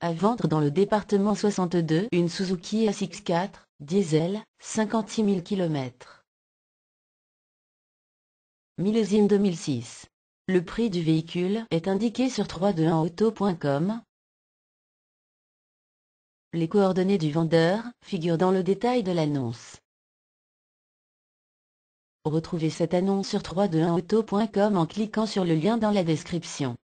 À vendre dans le département 62 une Suzuki SX4, diesel, 56 000 km. Millésime 2006. Le prix du véhicule est indiqué sur 321auto.com. Les coordonnées du vendeur figurent dans le détail de l'annonce. Retrouvez cette annonce sur 321auto.com en cliquant sur le lien dans la description.